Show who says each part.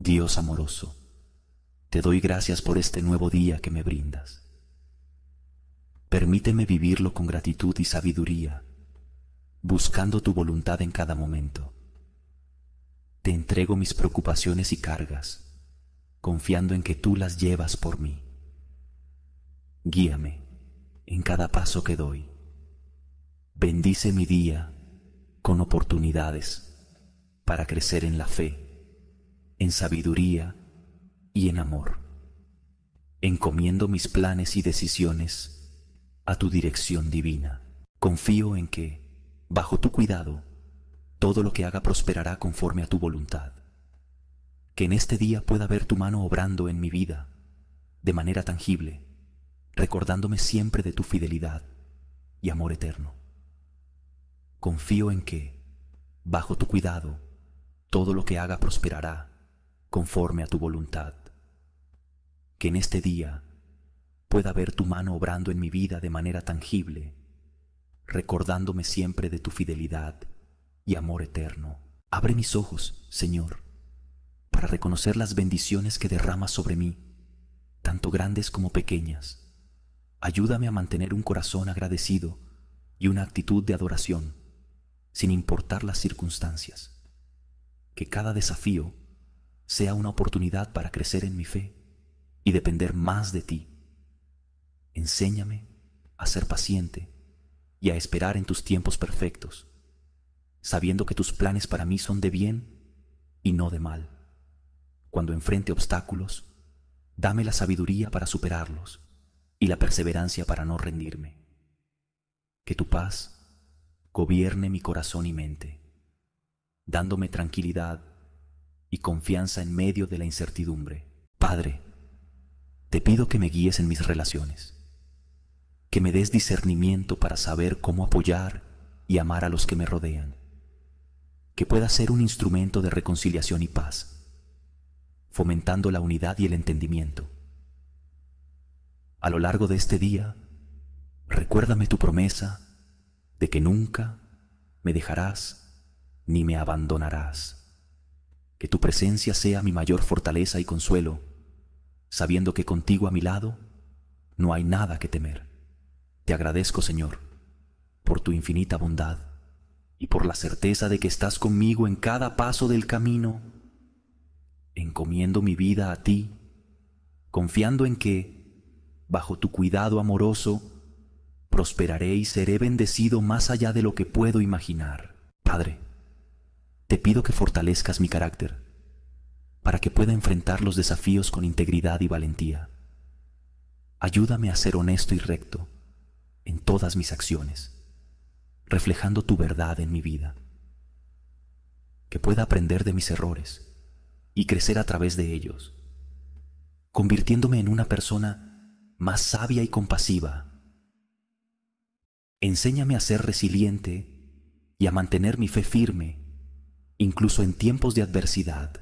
Speaker 1: Dios amoroso, te doy gracias por este nuevo día que me brindas. Permíteme vivirlo con gratitud y sabiduría, buscando tu voluntad en cada momento. Te entrego mis preocupaciones y cargas, confiando en que tú las llevas por mí. Guíame en cada paso que doy. Bendice mi día con oportunidades para crecer en la fe en sabiduría y en amor. Encomiendo mis planes y decisiones a tu dirección divina. Confío en que, bajo tu cuidado, todo lo que haga prosperará conforme a tu voluntad. Que en este día pueda ver tu mano obrando en mi vida, de manera tangible, recordándome siempre de tu fidelidad y amor eterno. Confío en que, bajo tu cuidado, todo lo que haga prosperará conforme a tu voluntad. Que en este día pueda ver tu mano obrando en mi vida de manera tangible, recordándome siempre de tu fidelidad y amor eterno. Abre mis ojos, Señor, para reconocer las bendiciones que derramas sobre mí, tanto grandes como pequeñas. Ayúdame a mantener un corazón agradecido y una actitud de adoración, sin importar las circunstancias. Que cada desafío sea una oportunidad para crecer en mi fe y depender más de ti. Enséñame a ser paciente y a esperar en tus tiempos perfectos, sabiendo que tus planes para mí son de bien y no de mal. Cuando enfrente obstáculos, dame la sabiduría para superarlos y la perseverancia para no rendirme. Que tu paz gobierne mi corazón y mente, dándome tranquilidad y confianza en medio de la incertidumbre. Padre, te pido que me guíes en mis relaciones, que me des discernimiento para saber cómo apoyar y amar a los que me rodean, que pueda ser un instrumento de reconciliación y paz, fomentando la unidad y el entendimiento. A lo largo de este día, recuérdame tu promesa de que nunca me dejarás ni me abandonarás. Que tu presencia sea mi mayor fortaleza y consuelo, sabiendo que contigo a mi lado no hay nada que temer. Te agradezco, Señor, por tu infinita bondad y por la certeza de que estás conmigo en cada paso del camino. Encomiendo mi vida a ti, confiando en que, bajo tu cuidado amoroso, prosperaré y seré bendecido más allá de lo que puedo imaginar. Padre, te pido que fortalezcas mi carácter para que pueda enfrentar los desafíos con integridad y valentía. Ayúdame a ser honesto y recto en todas mis acciones, reflejando tu verdad en mi vida. Que pueda aprender de mis errores y crecer a través de ellos, convirtiéndome en una persona más sabia y compasiva. Enséñame a ser resiliente y a mantener mi fe firme incluso en tiempos de adversidad.